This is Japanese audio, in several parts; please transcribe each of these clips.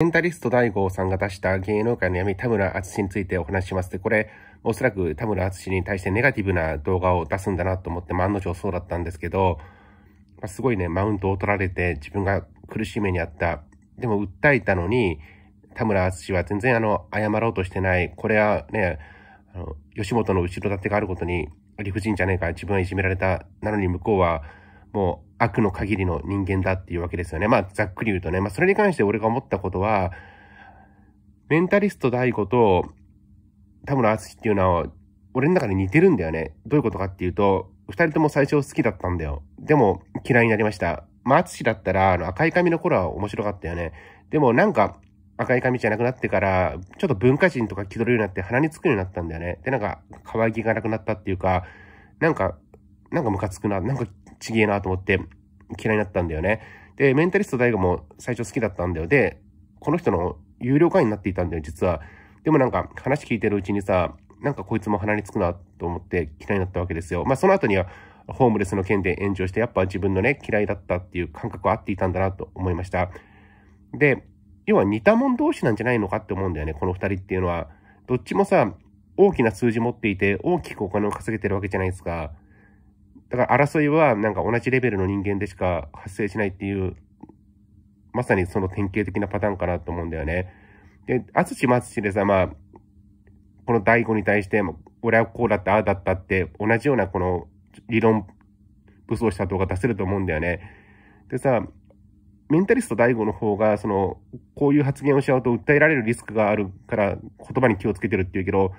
メンタリスト大吾さんが出した芸能界の闇、田村淳についてお話ししますで、これ、おそらく田村淳に対してネガティブな動画を出すんだなと思って、まあ、案の定そうだったんですけど、まあ、すごいね、マウントを取られて自分が苦しい目にあった。でも訴えたのに、田村淳は全然あの、謝ろうとしてない。これはね、あの、吉本の後ろ盾があることに理不尽じゃねえか、自分はいじめられた。なのに向こうは、もう悪の限りの人間だっていうわけですよね。まあ、ざっくり言うとね。まあ、それに関して俺が思ったことは、メンタリスト大悟と田村敦っていうのは、俺の中で似てるんだよね。どういうことかっていうと、二人とも最初好きだったんだよ。でも、嫌いになりました。まあ、敦だったら、あの、赤い髪の頃は面白かったよね。でも、なんか、赤い髪じゃなくなってから、ちょっと文化人とか気取るようになって鼻につくようになったんだよね。で、なんか、可愛気がなくなったっていうか、なんか、なんかムカつくな、なんかちげえなと思って嫌いになったんだよね。で、メンタリスト大悟も最初好きだったんだよ。で、この人の有料会員になっていたんだよ、実は。でもなんか話聞いてるうちにさ、なんかこいつも鼻につくなと思って嫌いになったわけですよ。まあその後にはホームレスの件で炎上して、やっぱ自分のね、嫌いだったっていう感覚は合っていたんだなと思いました。で、要は似た者同士なんじゃないのかって思うんだよね、この二人っていうのは。どっちもさ、大きな数字持っていて、大きくお金を稼げてるわけじゃないですか。だから争いはなんか同じレベルの人間でしか発生しないっていう、まさにその典型的なパターンかなと思うんだよね。で、淳淳でさ、まあ、この大悟に対して、俺はこうだった、ああだったって、同じようなこの理論武装した動画出せると思うんだよね。でさ、メンタリスト大悟の方が、その、こういう発言をしちゃうと訴えられるリスクがあるから言葉に気をつけてるっていうけど、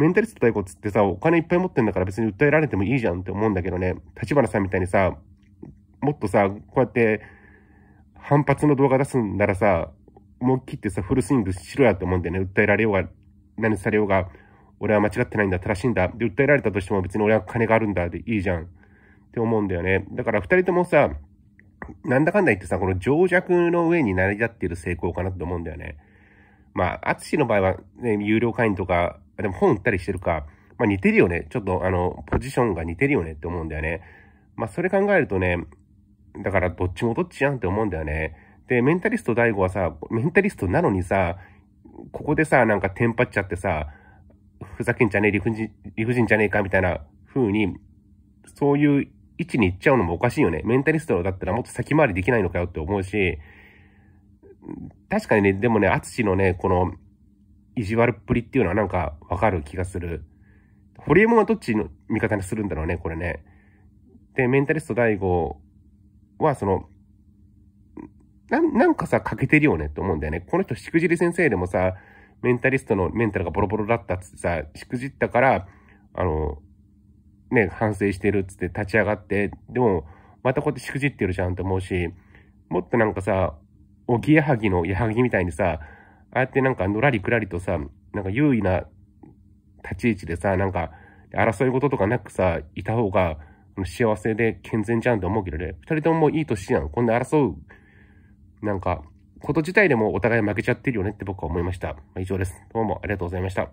メンタリスト対抗つってさ、お金いっぱい持ってんだから別に訴えられてもいいじゃんって思うんだけどね、立花さんみたいにさ、もっとさ、こうやって反発の動画出すんならさ、思い切ってさ、フルスイングしろやと思うんだよね。訴えられようが、何されようが、俺は間違ってないんだ、正しいんだ。で、訴えられたとしても別に俺は金があるんだ、でいいじゃん。って思うんだよね。だから二人ともさ、なんだかんだ言ってさ、この情弱の上に成り立っている成功かなって思うんだよね。まあ、淳の場合はね、有料会員とか、でも本売ったりしてるか、まあ似てるよね。ちょっとあの、ポジションが似てるよねって思うんだよね。まあそれ考えるとね、だからどっちもどっちやんって思うんだよね。で、メンタリスト大悟はさ、メンタリストなのにさ、ここでさ、なんかテンパっちゃってさ、ふざけんじゃねえ、理不尽、理不尽じゃねえかみたいな風に、そういう位置に行っちゃうのもおかしいよね。メンタリストだったらもっと先回りできないのかよって思うし、確かにね、でもね、淳のね、この、意地悪っぷりっていうのはなんかわかる気がする。ホリエモンはどっちの味方にするんだろうね、これね。で、メンタリスト大悟は、その、な、なんかさ、欠けてるよねって思うんだよね。この人、しくじり先生でもさ、メンタリストのメンタルがボロボロだったっつってさ、しくじったから、あの、ね、反省してるっつって立ち上がって、でも、またこうやってしくじってるじゃんと思うし、もっとなんかさ、おぎやはぎの矢はぎみたいにさ、ああやってなんかのらりくらりとさ、なんか優位な立ち位置でさ、なんか争い事とかなくさ、いた方が幸せで健全じゃんって思うけどね、二人とももういい年やん。こんな争う、なんか、こと自体でもお互い負けちゃってるよねって僕は思いました。以上です。どうもありがとうございました。